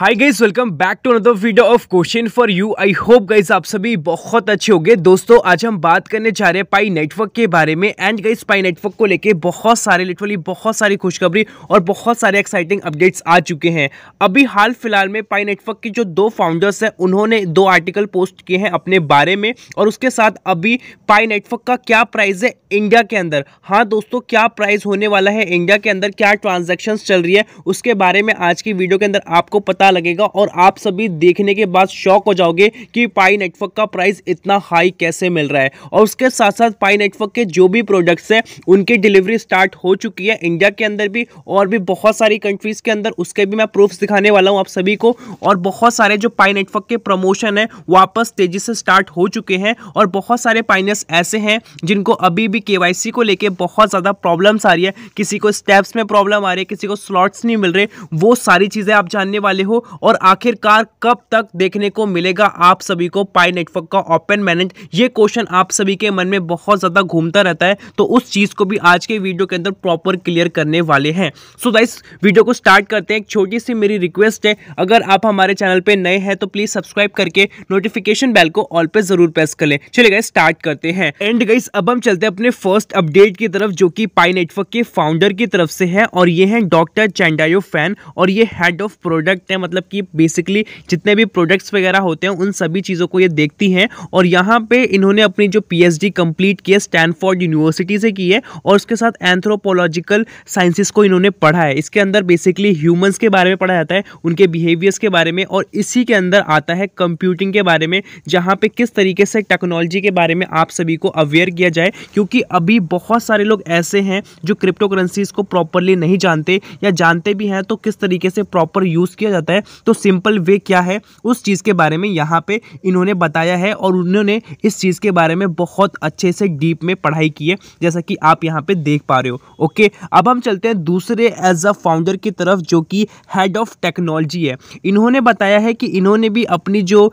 hi guys welcome back to another video of question for you I hope guys आप सभी बहुत अच्छे होंगे दोस्तों आज हम बात करने जा रहे हैं पाई नेटवर्क के बारे में एंड गाइस पाई नेटवर्क को लेके बहुत सारे लिटरली बहुत सारी खुशखबरी और बहुत सारे एक्साइटिंग अपडेट्स आ चुके हैं अभी हाल फिलहाल में पाई नेटवर्क के जो दो फाउंडर्स हैं उन्होंने दो आर्टिकल पोस्ट किए हैं अपने बारे में और उसके साथ अभी पाई नेटवर्क का क्या प्राइस है इंडिया के अंदर हाँ दोस्तों क्या प्राइस होने वाला है इंडिया के अंदर क्या ट्रांजेक्शन चल रही है उसके बारे में आज की वीडियो के अंदर आपको पता क्या लगेगा और आप सभी देखने के बाद शौक हो जाओगे कि पाई नेटवर्क का प्राइस इतना हाई कैसे मिल रहा है और उसके साथ साथ पाई नेटवर्क के जो भी प्रोडक्ट्स हैं उनकी डिलीवरी स्टार्ट हो चुकी है इंडिया के अंदर भी और भी बहुत सारी कंट्रीज़ के अंदर उसके भी मैं प्रूफ दिखाने वाला हूँ आप सभी को और बहुत सारे जो पाई नेटवर्क के प्रमोशन है वापस तेज़ी से स्टार्ट हो चुके हैं और बहुत सारे पाइनर्स ऐसे हैं जिनको अभी भी के को लेकर बहुत ज़्यादा प्रॉब्लम्स आ रही है किसी को स्टेप्स में प्रॉब्लम आ रही है किसी को स्लॉट्स नहीं मिल रहे वो सारी चीज़ें आप जानने वाले हो और आखिरकार कब तक देखने को मिलेगा आप सभी को पाई नेटवर्क का ओपन मैनेज ये क्वेश्चन आप सभी के मन में बहुत ज़्यादा घूमता रहता है तो उस चीज़ को भी आज के वीडियो के अंदर प्रॉपर क्लियर करने वाले हैं सो so गाइस वीडियो को स्टार्ट करते हैं एक छोटी सी मेरी रिक्वेस्ट है अगर आप हमारे चैनल पर नए हैं तो प्लीज़ सब्सक्राइब करके नोटिफिकेशन बेल को ऑल पर ज़रूर प्रेस कर लें चले गए स्टार्ट करते हैं एंड गाइस अब हम चलते हैं अपने फर्स्ट अपडेट की तरफ जो कि पाई नेटवर्क के फाउंडर की तरफ से है और ये है डॉक्टर चैंडायो फैन और ये हेड ऑफ प्रोडक्ट है मतलब कि बेसिकली जितने भी प्रोडक्ट्स वगैरह होते हैं उन सभी चीज़ों को ये देखती हैं और यहाँ पे इन्होंने अपनी जो पीएचडी कंप्लीट की है स्टैनफोर्ड यूनिवर्सिटी से की है और उसके साथ एंथ्रोपोलॉजिकल साइंसिस को इन्होंने पढ़ा है इसके अंदर बेसिकली ह्यूमन्स के बारे में पढ़ा जाता है उनके बिहेवियर्स के बारे में और इसी के अंदर आता है कंप्यूटिंग के बारे में जहाँ पे किस तरीके से टेक्नोलॉजी के बारे में आप सभी को अवेयर किया जाए क्योंकि अभी बहुत सारे लोग ऐसे हैं जो क्रिप्टो करेंसीज को प्रॉपरली नहीं जानते या जानते भी हैं तो किस तरीके से प्रॉपर यूज़ किया जाता है होता है तो सिंपल वे क्या है उस चीज़ के बारे में यहाँ पे इन्होंने बताया है और उन्होंने इस चीज़ के बारे में बहुत अच्छे से डीप में पढ़ाई की है जैसा कि आप यहाँ पे देख पा रहे हो ओके अब हम चलते हैं दूसरे एज अ फाउंडर की तरफ जो कि हेड ऑफ टेक्नोलॉजी है इन्होंने बताया है कि इन्होंने भी अपनी जो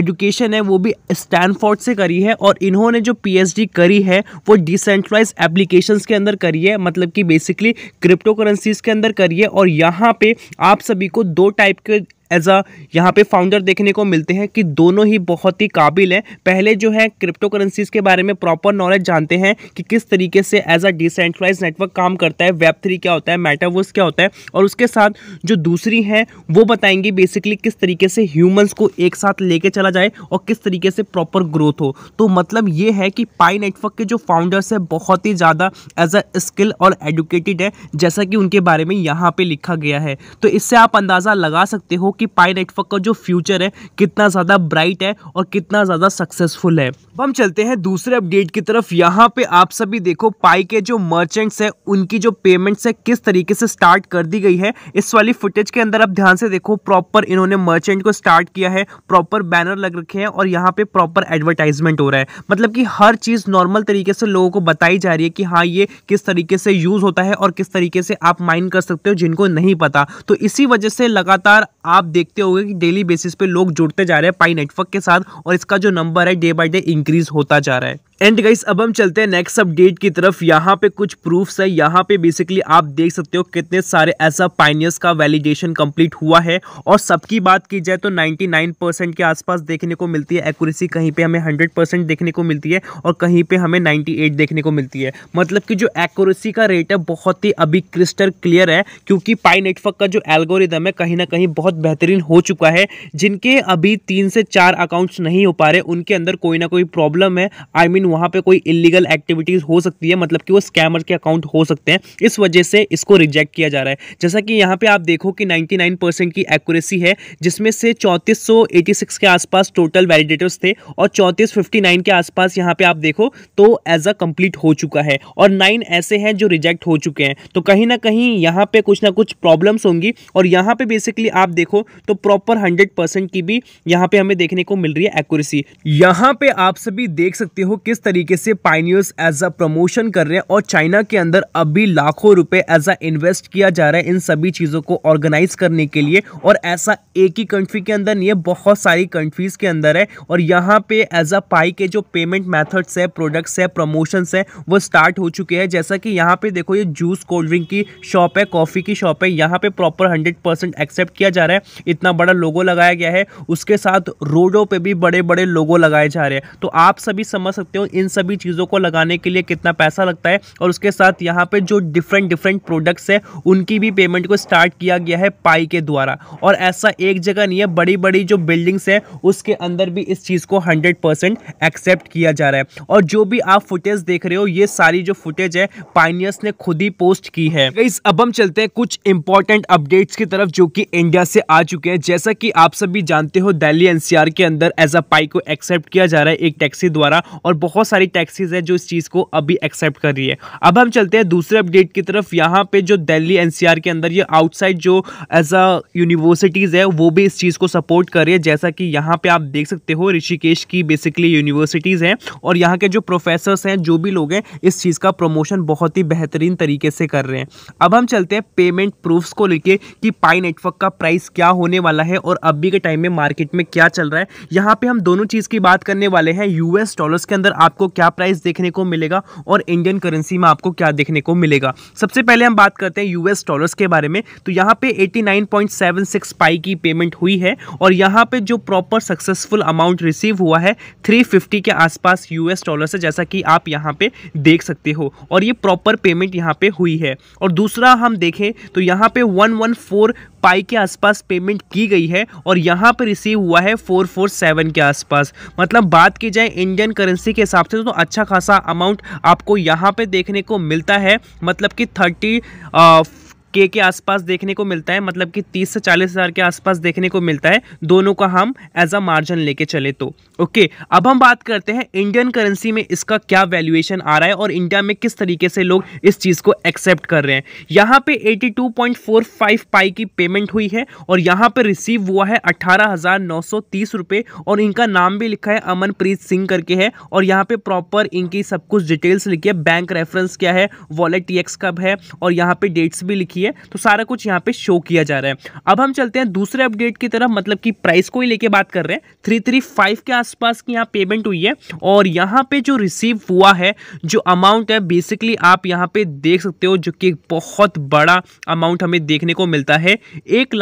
एजुकेशन है वो भी स्टैनफोर्ड से करी है और इन्होंने जो पीएचडी करी है वो डिसेंट्रलाइज एप्लीकेशन के अंदर करी है मतलब कि बेसिकली क्रिप्टो करेंसीज के अंदर करी है और यहाँ पे आप सभी को दो टाइप टाइप के एज अ यहाँ पे फाउंडर देखने को मिलते हैं कि दोनों ही बहुत ही काबिल हैं पहले जो है क्रिप्टो करेंसीज के बारे में प्रॉपर नॉलेज जानते हैं कि किस तरीके से एज अ डिसेंट्रलाइज नेटवर्क काम करता है वेब थ्री क्या होता है मेटावर्स क्या होता है और उसके साथ जो दूसरी हैं वो बताएंगे बेसिकली किस तरीके से ह्यूमन्स को एक साथ लेके चला जाए और किस तरीके से प्रॉपर ग्रोथ हो तो मतलब ये है कि पाई नेटवर्क के जो फाउंडर्स हैं बहुत ही ज़्यादा एज अ स्किल और एडुकेटेड है जैसा कि उनके बारे में यहाँ पर लिखा गया है तो इससे आप अंदाज़ा लगा सकते हो कि पाई नेटवर्क का जो फ्यूचर है कितना ज़्यादा ब्राइट है और कितना ज़्यादा सक्सेसफुल है अब हम चलते हैं दूसरे अपडेट की तरफ यहाँ पे आप सभी देखो पाई के जो मर्चेंट्स हैं उनकी जो पेमेंट्स है किस तरीके से स्टार्ट कर दी गई है इस वाली फुटेज के अंदर आप ध्यान से देखो प्रॉपर इन्होंने मर्चेंट को स्टार्ट किया है प्रॉपर बैनर लग रखे हैं और यहाँ पे प्रॉपर एडवर्टाइजमेंट हो रहा है मतलब कि हर चीज़ नॉर्मल तरीके से लोगों को बताई जा रही है कि हाँ ये किस तरीके से यूज़ होता है और किस तरीके से आप माइन कर सकते हो जिनको नहीं पता तो इसी वजह से लगातार आप आप देखते होंगे कि डेली बेसिस पे लोग जुड़ते जा रहे हैं पाई नेटवर्क के साथ और इसका जो नंबर है डे बाय डे इंक्रीज होता जा रहा है एंड गाइस अब हम चलते हैं नेक्स्ट अपडेट की तरफ यहाँ पे कुछ प्रूफ्स है यहाँ पे बेसिकली आप देख सकते हो कितने सारे ऐसा पाइनियर्स का वैलिडेशन कंप्लीट हुआ है और सबकी बात की जाए तो 99 के आसपास देखने को मिलती है एक्यूरेसी कहीं पे हमें 100 देखने को मिलती है और कहीं पे हमें 98 देखने को मिलती है मतलब कि जो एक्यूरेसी का रेट है बहुत ही अभी क्रिस्टल क्लियर है क्योंकि पाई नेटवर्क का जो एल्गोरिदम है कहीं ना कहीं बहुत बेहतर बेहतरीन हो चुका है जिनके अभी तीन से चार अकाउंट्स नहीं हो पा रहे उनके अंदर कोई ना कोई प्रॉब्लम है आई I मीन mean, वहाँ पर कोई इलीगल एक्टिविटीज़ हो सकती है मतलब कि वो स्कैमर के अकाउंट हो सकते हैं इस वजह से इसको रिजेक्ट किया जा रहा है जैसा कि यहाँ पर आप देखो कि नाइन्टी की एक्यूरेसी है जिसमें से चौंतीस के आसपास टोटल वैलिडेटर्स थे और चौंतीस के आसपास यहाँ पे आप देखो तो एज अ कंप्लीट हो चुका है और नाइन ऐसे हैं जो रिजेक्ट हो चुके हैं तो कहीं ना कहीं यहाँ पे कुछ ना कुछ प्रॉब्लम्स होंगी और यहाँ पे बेसिकली आप देखो तो प्रॉपर हंड्रेड परसेंट की भी यहाँ पे हमें देखने को मिल रही है एक्यूरेसी यहाँ पे आप सभी देख सकते हो किस तरीके से पाइनियर्स एज अ प्रमोशन कर रहे हैं और चाइना के अंदर अभी लाखों रुपए एज अ इन्वेस्ट किया जा रहा है इन सभी चीज़ों को ऑर्गेनाइज करने के लिए और ऐसा एक ही कंट्री के अंदर नहीं है बहुत सारी कंट्रीज के अंदर है और यहाँ पे एज अ पाई के जो पेमेंट मैथड्स है प्रोडक्ट्स है प्रमोशंस है वो स्टार्ट हो चुके हैं जैसा कि यहाँ पे देखो ये जूस कोल्ड ड्रिंक की शॉप है कॉफ़ी की शॉप है यहाँ पे प्रॉपर हंड्रेड एक्सेप्ट किया जा रहा है इतना बड़ा लोगो लगाया गया है उसके साथ रोडों पे भी बड़े बड़े लोगो लगाए जा रहे हैं तो आप सभी समझ सकते हो इन सभी चीज़ों को लगाने के लिए कितना पैसा लगता है और उसके साथ यहाँ पर जो डिफरेंट डिफरेंट प्रोडक्ट्स है उनकी भी पेमेंट को स्टार्ट किया गया है पाई के द्वारा और ऐसा एक जगह नहीं है बड़ी बड़ी जो बिल्डिंग्स है उसके अंदर भी इस चीज़ को हंड्रेड परसेंट एक्सेप्ट किया जा रहा है और जो भी आप फुटेज देख रहे हो ये सारी जो फुटेज है पाइनियस ने खुद ही पोस्ट की है अब हम चलते हैं कुछ इंपॉर्टेंट अपडेट्स की तरफ जो कि इंडिया से आज चुके हैं जैसा कि आप सभी जानते हो दिल्ली एनसीआर के अंदर एज अ पाई को एक्सेप्ट किया जा रहा है एक टैक्सी द्वारा और बहुत सारी टैक्सीज है जो इस चीज़ को अभी एक्सेप्ट कर रही है अब हम चलते हैं दूसरे अपडेट की तरफ यहाँ पे जो दिल्ली एनसीआर के अंदर ये आउटसाइड जो एज अ यूनिवर्सिटीज़ है वो भी इस चीज़ को सपोर्ट कर रही है जैसा कि यहाँ पे आप देख सकते हो ऋषिकेश की बेसिकली यूनिवर्सिटीज़ हैं और यहाँ के जो प्रोफेसर हैं जो भी लोग हैं इस चीज़ का प्रमोशन बहुत ही बेहतरीन तरीके से कर रहे हैं अब हम चलते हैं पेमेंट प्रूफ को लेकर कि पाई नेटवर्क का प्राइस क्या क्या होने वाला है और अभी के टाइम में मार्केट में क्या चल रहा है यहाँ पे हम दोनों चीज़ की बात करने वाले हैं यूएस डॉलर्स के अंदर आपको क्या प्राइस देखने को मिलेगा और इंडियन करेंसी में आपको क्या देखने को मिलेगा सबसे पहले हम बात करते हैं यूएस डॉलर्स के बारे में तो यहाँ पे एटी पाई की पेमेंट हुई है और यहाँ पे जो प्रॉपर सक्सेसफुल अमाउंट रिसीव हुआ है थ्री के आसपास यूएस डॉलर से जैसा कि आप यहाँ पे देख सकते हो और ये प्रॉपर पेमेंट यहाँ पे हुई है और दूसरा हम देखें तो यहाँ पे 114 पाई के आसपास पेमेंट की गई है और यहाँ पर रिसीव हुआ है फोर फोर सेवन के आसपास मतलब बात की जाए इंडियन करेंसी के हिसाब से तो अच्छा खासा अमाउंट आपको यहाँ पे देखने को मिलता है मतलब कि थर्टी के के आसपास देखने को मिलता है मतलब कि तीस से चालीस हज़ार के आसपास देखने को मिलता है दोनों का हम एज अ मार्जिन लेके चले तो ओके अब हम बात करते हैं इंडियन करेंसी में इसका क्या वैल्यूएशन आ रहा है और इंडिया में किस तरीके से लोग इस चीज़ को एक्सेप्ट कर रहे हैं यहाँ पे 82.45 पाई की पेमेंट हुई है और यहाँ पे रिसीव हुआ है अट्ठारह और इनका नाम भी लिखा है अमनप्रीत सिंह करके है और यहाँ पे प्रॉपर इनकी सब कुछ डिटेल्स लिखी है बैंक रेफरेंस क्या है वॉलेट टी कब है और यहाँ पे डेट्स भी लिखी है है तो सारा कुछ यहाँ पे शो किया जा रहा है अब हम चलते हैं दूसरे अपडेट की तरफ मतलब कि प्राइस को ही लेके बात कर रहे हैं थ्री थ्री फाइव के आसपास की यहाँ पेमेंट हुई है और यहाँ पे जो रिसीव हुआ है जो अमाउंट है बेसिकली आप यहाँ पे देख सकते हो जो कि बहुत बड़ा अमाउंट हमें देखने को मिलता है एक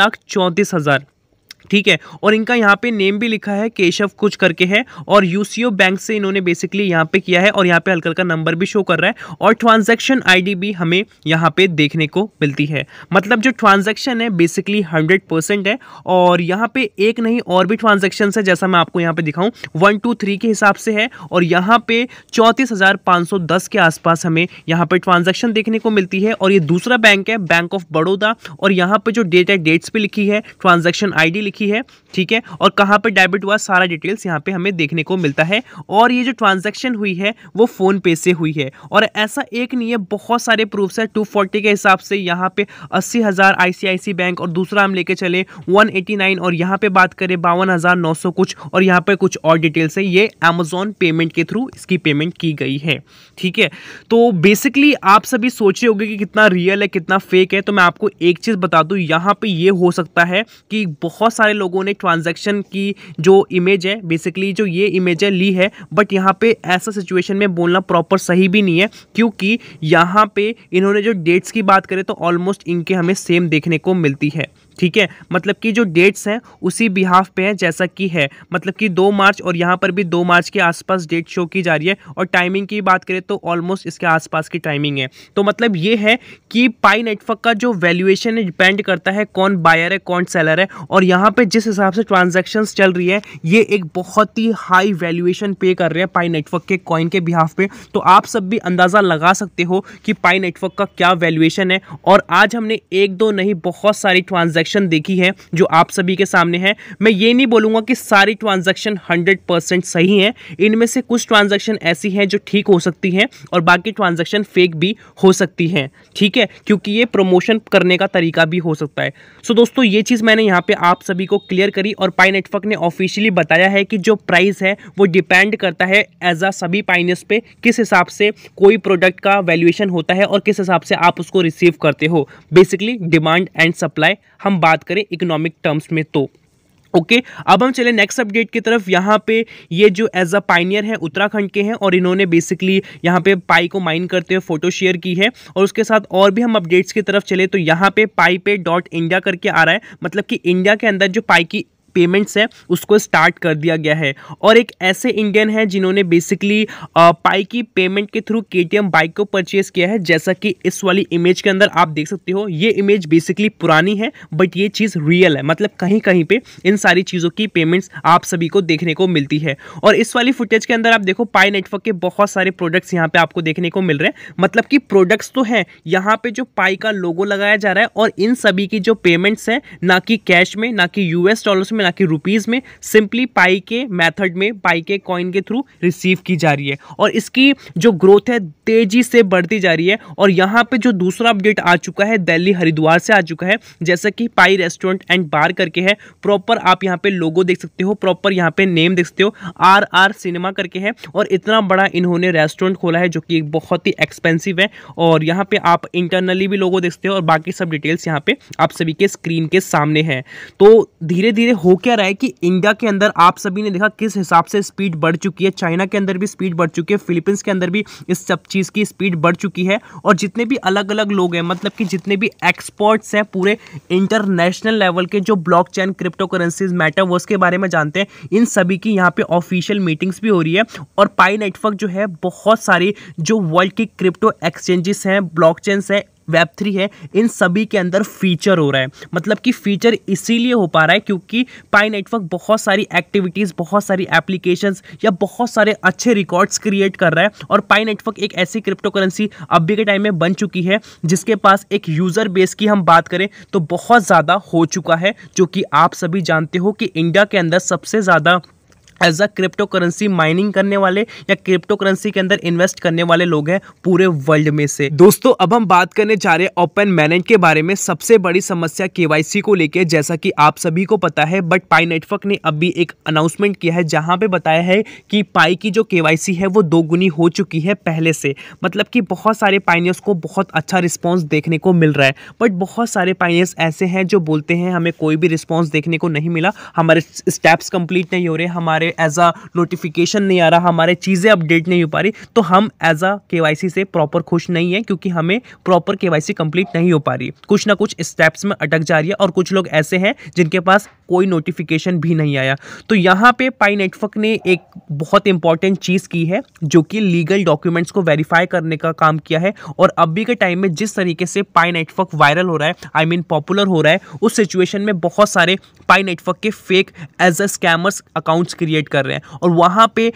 ठीक है और इनका यहाँ पे नेम भी लिखा है केशव कुछ करके है और यूसीओ बैंक से इन्होंने बेसिकली यहाँ पे किया है और यहाँ पे हल्का का नंबर भी शो कर रहा है और ट्रांजैक्शन आईडी भी हमें यहाँ पे देखने को मिलती है मतलब जो ट्रांजैक्शन है बेसिकली हंड्रेड परसेंट है और यहाँ पे एक नहीं और भी ट्रांजेक्शन है जैसा मैं आपको यहाँ पे दिखाऊँ वन टू थ्री के हिसाब से है और यहाँ पे चौंतीस के आसपास हमें यहाँ पे ट्रांजेक्शन देखने को मिलती है और ये दूसरा बैंक है बैंक ऑफ बड़ौदा और यहाँ पे जो डेट है डेट्स भी लिखी है ट्रांजेक्शन आई लिखी है ठीक है और कहाँ पर डेबिट हुआ सारा डिटेल्स यहाँ पे हमें देखने को मिलता है और ये जो ट्रांजेक्शन हुई है वो फ़ोन पे से हुई है और ऐसा एक नहीं है बहुत सारे प्रूफ्स है टू के हिसाब से यहाँ पे अस्सी हज़ार आई बैंक और दूसरा हम लेके चले 189 और यहाँ पे बात करें बावन हज़ार नौ सौ कुछ और यहाँ पे कुछ और डिटेल्स है ये अमेजोन पेमेंट के थ्रू इसकी पेमेंट की गई है ठीक है तो बेसिकली आप सभी सोचे होगे कि कितना रियल है कितना फेक है तो मैं आपको एक चीज़ बता दूँ यहाँ पर ये हो सकता है कि बहुत सारे लोगों ने ट्रांजेक्शन की जो इमेज है बेसिकली जो ये इमेज है ली है बट यहाँ पे ऐसा सिचुएशन में बोलना प्रॉपर सही भी नहीं है क्योंकि यहाँ पे इन्होंने जो डेट्स की बात करें तो ऑलमोस्ट इनके हमें सेम देखने को मिलती है ठीक है मतलब कि जो डेट्स हैं उसी बिहाफ पे है जैसा कि है मतलब कि दो मार्च और यहाँ पर भी दो मार्च के आसपास डेट शो की जा रही है और टाइमिंग की बात करें तो ऑलमोस्ट इसके आसपास की टाइमिंग है तो मतलब ये है कि पाई नेटवर्क का जो वैल्यूएशन है डिपेंड करता है कौन बायर है कौन सेलर है और यहाँ पर जिस हिसाब से ट्रांजेक्शन चल रही है ये एक बहुत ही हाई वैल्यूएशन पे कर रहे हैं पाई नेटवर्क के कॉइन के बिहाफ पे तो आप सब भी अंदाज़ा लगा सकते हो कि पाई नेटवर्क का क्या वैल्यूएशन है और आज हमने एक दो नहीं बहुत सारी ट्रांजेक्शन ट्रांजेक्शन देखी है जो आप सभी के सामने है मैं ये नहीं बोलूंगा कि सारी ट्रांजेक्शन हंड्रेड सही है इनमें से कुछ ट्रांजेक्शन ऐसी हैं जो ठीक हो सकती हैं और बाकी ट्रांजेक्शन फेक भी हो सकती हैं ठीक है क्योंकि ये प्रमोशन करने का तरीका भी हो सकता है सो दोस्तों ये चीज़ मैंने यहाँ पे आप सभी को क्लियर करी और पाई नेटवर्क ने ऑफिशियली बताया है कि जो प्राइस है वो डिपेंड करता है एज अ सभी पाइनस पे किस हिसाब से कोई प्रोडक्ट का वैल्यूएशन होता है और किस हिसाब से आप उसको रिसीव करते हो बेसिकली डिमांड एंड सप्लाई हम हम बात करें इकोनॉमिक टर्म्स में तो ओके okay, अब हम चले नेक्स्ट अपडेट की तरफ यहाँ पे ये जो एज अ पाइनियर है उत्तराखंड के हैं और इन्होंने बेसिकली यहाँ पे पाई को माइन करते हुए फोटो शेयर की है और उसके साथ और भी हम अपडेट्स की तरफ चले तो यहाँ पे पाई पे डॉट इंडिया करके आ रहा है मतलब कि इंडिया के अंदर जो पाई की पेमेंट्स है उसको स्टार्ट कर दिया गया है और एक ऐसे इंडियन है जिन्होंने बेसिकली पाई की पेमेंट के थ्रू के बाइक को परचेज किया है जैसा कि इस वाली इमेज के अंदर आप देख सकते हो ये इमेज बेसिकली पुरानी है बट ये चीज़ रियल है मतलब कहीं कहीं पे इन सारी चीज़ों की पेमेंट्स आप सभी को देखने को मिलती है और इस वाली फुटेज के अंदर आप देखो पाई नेटवर्क के बहुत सारे प्रोडक्ट्स यहाँ पे आपको देखने को मिल रहे हैं मतलब कि प्रोडक्ट्स तो हैं यहाँ पे जो पाई का लोगो लगाया जा रहा है और इन सभी की जो पेमेंट्स हैं ना कि कैश में ना कि यूएस डॉलर में में ना कि रुपीज़ में सिंपली पाई के मेथड में पाई के कॉइन के थ्रू रिसीव की जा रही है और इसकी जो ग्रोथ है तेज़ी से बढ़ती जा रही है और यहाँ पे जो दूसरा अपडेट आ चुका है दिल्ली हरिद्वार से आ चुका है जैसा कि पाई रेस्टोरेंट एंड बार करके है प्रॉपर आप यहाँ पे लोगो देख सकते हो प्रॉपर यहाँ पे नेम देख सकते हो आर आर सिनेमा करके है और इतना बड़ा इन्होंने रेस्टोरेंट खोला है जो कि बहुत ही एक्सपेंसिव है और यहाँ पे आप इंटरनली भी लोगो देखते हो और बाकी सब डिटेल्स यहाँ पे आप सभी के स्क्रीन के सामने है तो धीरे धीरे हो क्या रहा है कि इंडिया के अंदर आप सभी ने देखा किस हिसाब से स्पीड बढ़ चुकी है चाइना के अंदर भी स्पीड बढ़ चुकी है फिलीपींस के अंदर भी इस सब चीज़ की स्पीड बढ़ चुकी है और जितने भी अलग अलग लोग हैं मतलब कि जितने भी एक्सपर्ट्स हैं पूरे इंटरनेशनल लेवल के जो block chain crypto currencies metaverse के बारे में जानते हैं इन सभी की यहाँ पे ऑफिशियल मीटिंग्स भी हो रही है और पाई नेटवर्क जो है बहुत सारी जो वर्ल्ड की क्रिप्टो एक्सचेंजेस हैं ब्लॉक चेन्स हैं वेब थ्री है इन सभी के अंदर फीचर हो रहा है मतलब कि फीचर इसीलिए हो पा रहा है क्योंकि पाई नेटवर्क बहुत सारी एक्टिविटीज़ बहुत सारी एप्लीकेशंस या बहुत सारे अच्छे रिकॉर्ड्स क्रिएट कर रहा है और पाई नेटवर्क एक ऐसी क्रिप्टो करेंसी अभी के टाइम में बन चुकी है जिसके पास एक यूज़र बेस की हम बात करें तो बहुत ज़्यादा हो चुका है जो कि आप सभी जानते हो कि इंडिया के अंदर सबसे ज़्यादा as a crypto currency mining करने वाले या क्रिप्टो करेंसी के अंदर इन्वेस्ट करने वाले लोग हैं पूरे वर्ल्ड में से दोस्तों अब हम बात करने जा रहे हैं ओपन मैनेज के बारे में सबसे बड़ी समस्या सी को लेकर जैसा कि आप सभी को पता है बट पाई नेटवर्क ने अभी एक अनाउंसमेंट किया है जहां पे बताया है कि पाई की जो सी है वो दोगुनी हो चुकी है पहले से मतलब कि बहुत सारे पाइनियर्स को बहुत अच्छा रिस्पॉन्स देखने को मिल रहा है बट बहुत सारे पाइनियर्स ऐसे हैं जो बोलते हैं हमें कोई भी रिस्पॉन्स देखने को नहीं मिला हमारे स्टेप्स कंप्लीट नहीं हो रहे हमारे एज अ नोटिफिकेशन नहीं आ रहा हमारे चीज़ें अपडेट नहीं हो पा रही तो हम एज अ के से प्रॉपर खुश नहीं है क्योंकि हमें प्रॉपर के कंप्लीट नहीं हो पा रही कुछ ना कुछ स्टेप्स में अटक जा रही है और कुछ लोग ऐसे हैं जिनके पास कोई नोटिफिकेशन भी नहीं आया तो यहाँ पे पाई नेटवर्क ने एक बहुत इंपॉर्टेंट चीज़ की है जो कि लीगल डॉक्यूमेंट्स को वेरीफाई करने का काम किया है और अभी के टाइम में जिस तरीके से पाई नेटवर्क वायरल हो रहा है आई मीन पॉपुलर हो रहा है उस सिचुएशन में बहुत सारे पाई नेटवर्क के fake as a scammers accounts create कर रहे हैं और वहाँ पर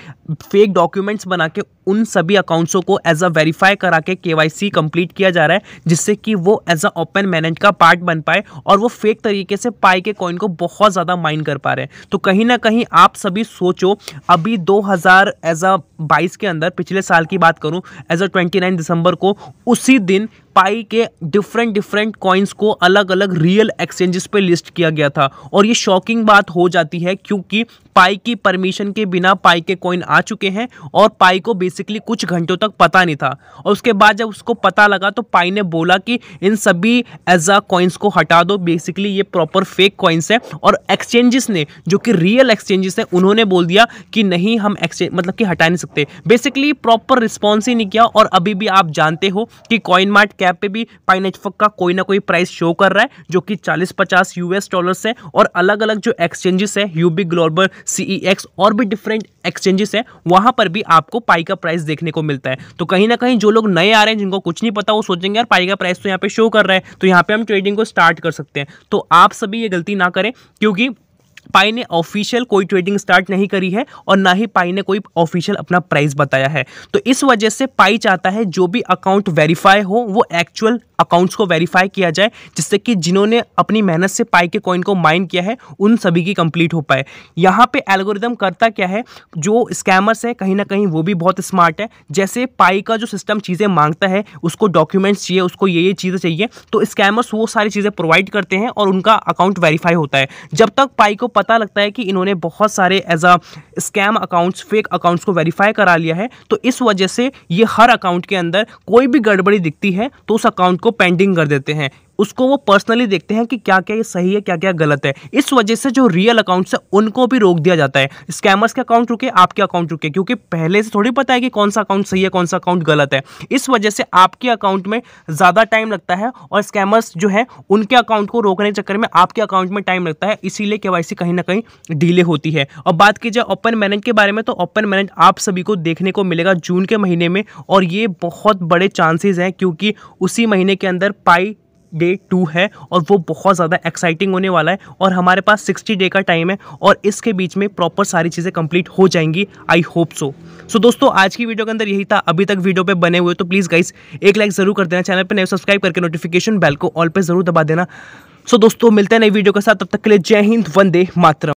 फेक डॉक्यूमेंट्स बना के उन सभी अकाउंट्सों को एज अ वेरीफाई करा के केवाईसी कंप्लीट किया जा रहा है जिससे कि वो एज अ ओपन मैनेज का पार्ट बन पाए और वो फेक तरीके से पाई के कॉइन को बहुत ज़्यादा माइन कर पा रहे हैं तो कहीं ना कहीं आप सभी सोचो अभी 2000 एज अ बाईस के अंदर पिछले साल की बात करूं एज अ ट्वेंटी दिसंबर को उसी दिन पाई के डिफरेंट डिफरेंट कॉइन्स को अलग अलग रियल एक्सचेंजेस पे लिस्ट किया गया था और ये शॉकिंग बात हो जाती है क्योंकि पाई की परमिशन के बिना पाई के कॉइन आ चुके हैं और पाई को बेसिकली कुछ घंटों तक पता नहीं था और उसके बाद जब उसको पता लगा तो पाई ने बोला कि इन सभी एजा कॉइन्स को हटा दो बेसिकली ये प्रॉपर फेक कॉइन्स है और एक्सचेंजेस ने जो कि रियल एक्सचेंजेस हैं उन्होंने बोल दिया कि नहीं हम एक्सचेंज मतलब कि हटा नहीं सकते बेसिकली प्रॉपर रिस्पॉन्स ही नहीं किया और अभी भी आप जानते हो कि कॉइन मार्ट कैप पे भी पाइन का कोई ना कोई प्राइस शो कर रहा है जो कि 40-50 यूएस डॉलर्स है और अलग अलग जो एक्सचेंजेस है यूबी ग्लोबल सीईएक्स और भी डिफरेंट एक्सचेंजेस है वहां पर भी आपको पाई का प्राइस देखने को मिलता है तो कहीं ना कहीं जो लोग नए आ रहे हैं जिनको कुछ नहीं पता वो सोचेंगे यार पाई का प्राइस तो यहाँ पे शो कर रहा है तो यहाँ पे हम ट्रेडिंग को स्टार्ट कर सकते हैं तो आप सभी ये गलती ना करें क्योंकि पाई ने ऑफिशियल कोई ट्रेडिंग स्टार्ट नहीं करी है और ना ही पाई ने कोई ऑफिशियल अपना प्राइस बताया है तो इस वजह से पाई चाहता है जो भी अकाउंट वेरीफाई हो वो एक्चुअल अकाउंट्स को वेरीफाई किया जाए जिससे कि जिन्होंने अपनी मेहनत से पाई के कॉइन को माइन किया है उन सभी की कंप्लीट हो पाए यहाँ पे एल्गोरिदम करता क्या है जो स्कैमर्स है कहीं ना कहीं वो भी बहुत स्मार्ट है जैसे पाई का जो सिस्टम चीज़ें मांगता है उसको डॉक्यूमेंट्स चाहिए उसको ये ये चीज़ें चाहिए तो स्कैमर्स वो सारी चीज़ें प्रोवाइड करते हैं और उनका अकाउंट वेरीफाई होता है जब तक पाई को पता लगता है कि इन्होंने बहुत सारे as a scam accounts fake accounts को वेरीफाई करा लिया है तो इस वजह से ये हर अकाउंट के अंदर कोई भी गड़बड़ी दिखती है तो उस अकाउंट को पेंडिंग कर देते हैं उसको वो पर्सनली देखते हैं कि क्या क्या ये सही है क्या क्या गलत है इस वजह से जो रियल अकाउंट्स है उनको भी रोक दिया जाता है स्कैमर्स के अकाउंट रुके आपके अकाउंट रुके क्योंकि पहले से थोड़ी पता है कि कौन सा अकाउंट सही है कौन सा अकाउंट गलत है इस वजह से आपके अकाउंट में ज़्यादा टाइम लगता है और स्कैमर्स जो है उनके अकाउंट को रोकने के चक्कर में आपके अकाउंट में टाइम लगता है इसीलिए के कहीं ना कहीं डीले होती है और बात की जाए ओपन मैनेज के बारे में तो ओपन मैनेज आप सभी को देखने को मिलेगा जून के महीने में और ये बहुत बड़े चांसेज हैं क्योंकि उसी महीने के अंदर पाई डे टू है और वो बहुत ज़्यादा एक्साइटिंग होने वाला है और हमारे पास सिक्सटी डे का टाइम है और इसके बीच में प्रॉपर सारी चीज़ें कंप्लीट हो जाएंगी आई होप सो सो दोस्तों आज की वीडियो के अंदर यही था अभी तक वीडियो पे बने हुए तो प्लीज़ गाइस एक लाइक ज़रूर कर देना चैनल पर नए सब्सक्राइब करके नोटिफिकेशन बेल को ऑल पर ज़रूर दबा देना सो दोस्तों मिलते हैं नई वीडियो के साथ तब तक के लिए जय हिंद वंदे मातरम